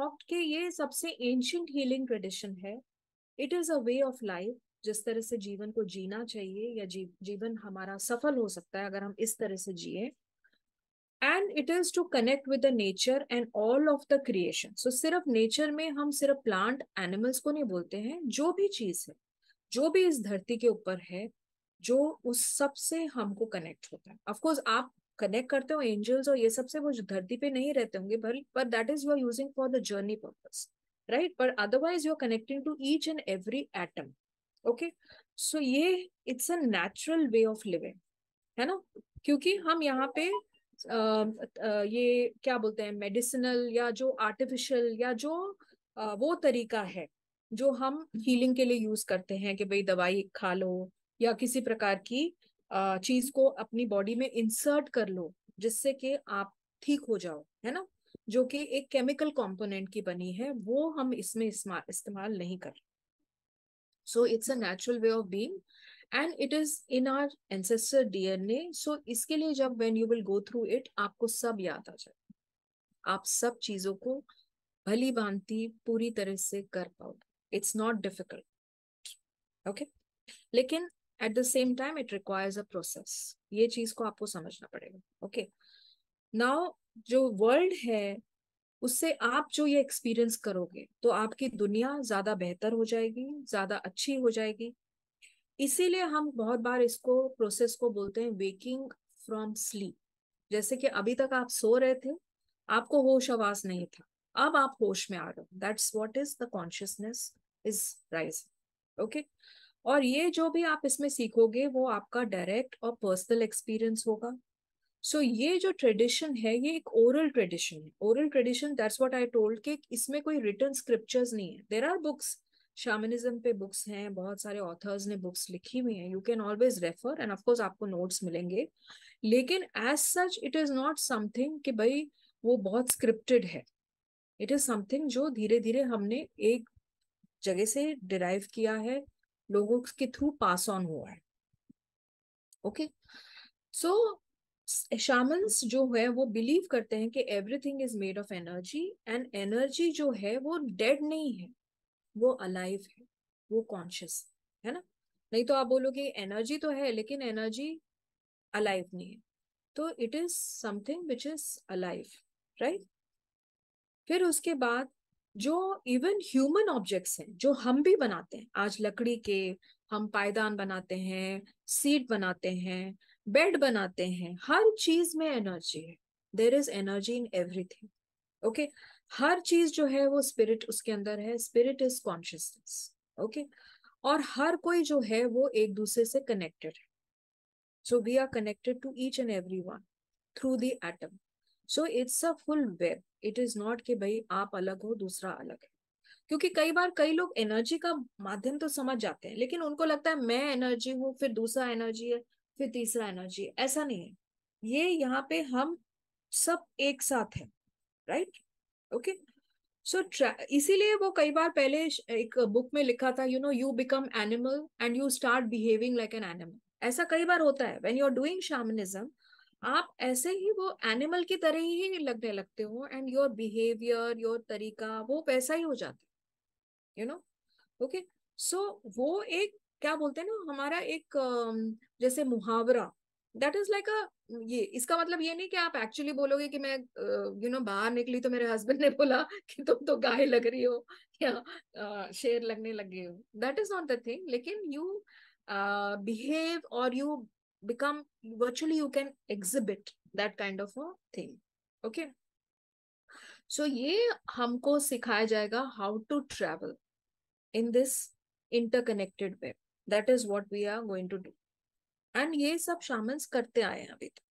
Shocked कि ये सबसे एंशंट हीलिंग ट्रेडिशन है it is a way of life जिस तरह से जीवन को जीना चाहिए या जी, जीवन हमारा सफल हो सकता है अगर हम इस तरह से जिए and it is to connect with the nature and all of the creation so सिर्फ नेचर में हम सिर्फ प्लांट एनिमल्स को नहीं बोलते हैं जो भी चीज है जो भी इस धरती के ऊपर है जो उस सब से हमको कनेक्ट होता है ऑफकोर्स आप कनेक्ट करते हो एंजल्स और ये सब से वो धरती पे नहीं रहते होंगे पर that is you are using for the journey purpose right पर otherwise you are connecting to each and every atom okay so ये it's a natural way of living है ना क्योंकि हम यहाँ पे आ, आ, ये क्या बोलते हैं मेडिसिनल या जो आर्टिफिशियल या जो आ, वो तरीका है जो हम हीलिंग के लिए यूज करते हैं कि भाई दवाई खा लो या किसी प्रकार की चीज को अपनी बॉडी में इंसर्ट कर लो जिससे कि आप ठीक हो जाओ है ना जो कि एक केमिकल कंपोनेंट की बनी है वो हम इसमें इस्तेमाल नहीं कर so it's a natural way of being and it is in our ancestor DNA so इसके लिए जब when you will go through it आपको सब याद आ जाए आप सब चीजों को भली भांति पूरी तरह से कर पाओगे इट्स नॉट डिफिकल्ट ओके लेकिन at the same time it requires a process ये चीज को आपको समझना पड़ेगा ओके okay? नाउ जो वर्ल्ड है उससे आप जो ये एक्सपीरियंस करोगे तो आपकी दुनिया ज्यादा बेहतर हो जाएगी ज्यादा अच्छी हो जाएगी इसीलिए हम बहुत बार इसको प्रोसेस को बोलते हैं वेकिंग फ्रॉम स्लीप जैसे कि अभी तक आप सो रहे थे आपको होश आवाज नहीं था अब आप होश में आ रहे हो that's what is the consciousness is rise okay और ये जो भी आप इसमें सीखोगे वो आपका डायरेक्ट और पर्सनल एक्सपीरियंस होगा सो so, ये जो ट्रेडिशन है ये एक ओरल ट्रेडिशन है oral tradition that's what I told कि इसमें कोई रिटर्न स्क्रिप्चर्स नहीं है देर आर बुक्स शामिनिज्म पे बुक्स हैं बहुत सारे ऑथर्स ने बुक्स लिखी हुई हैं you can always refer and of course आपको नोट्स मिलेंगे लेकिन as such it is not something कि भाई वो बहुत स्क्रिप्टेड है इट इज समथिंग जो धीरे धीरे हमने एक जगह से डिराइव किया है लोगों के थ्रू पास ऑन हुआ है ओके सो शामंस जो है वो बिलीव करते हैं कि everything is made of energy and energy जो है वो डेड नहीं है वो अलाइव है वो कॉन्शियस है ना नहीं तो आप बोलोगे एनर्जी तो है लेकिन एनर्जी अलाइव नहीं है तो it is something which is alive right फिर उसके बाद जो इवन ह्यूमन ऑब्जेक्ट्स हैं जो हम भी बनाते हैं आज लकड़ी के हम पायदान बनाते हैं सीट बनाते हैं बेड बनाते हैं हर चीज में एनर्जी है there is energy in everything okay हर चीज जो है वो स्पिरिट उसके अंदर है स्पिरिट इज कॉन्शियसनेस ओके और हर कोई जो है वो एक दूसरे से कनेक्टेड है so we are connected to each and every one through the atom so it's a full web it is not कि भाई आप अलग हो दूसरा अलग है क्योंकि कई बार कई लोग एनर्जी का माध्यम तो समझ जाते हैं लेकिन उनको लगता है मैं एनर्जी हूँ फिर दूसरा एनर्जी है फिर तीसरा एनर्जी है ऐसा नहीं है ये यहाँ पे हम सब एक साथ है राइट ओके सो इसीलिए वो कई बार पहले एक बुक में लिखा था you know you become animal and you start behaving like an animal ऐसा कई बार होता है when you are doing shamanism आप ऐसे ही वो एनिमल की तरह ही लगने लगते हो एंड योर बिहेवियर योर तरीका वो वैसा ही हो जाता है यू नो ओके सो वो एक क्या बोलते हैं ना हमारा एक जैसे मुहावरा दैट इज लाइक अ ये इसका मतलब ये नहीं कि आप एक्चुअली बोलोगे कि मैं you uh, know you know, बाहर निकली तो मेरे हस्बैंड ने बोला कि तुम तो गाय लग रही हो या uh, शेर लगने लग गई हो that is not the thing लेकिन यू बिहेव और you become virtually you can exhibit that kind of a thing okay so ye humko sikhaya jayega how to travel in this interconnected way that is what we are going to do and ye sab shamans karte aaye hain abhi tak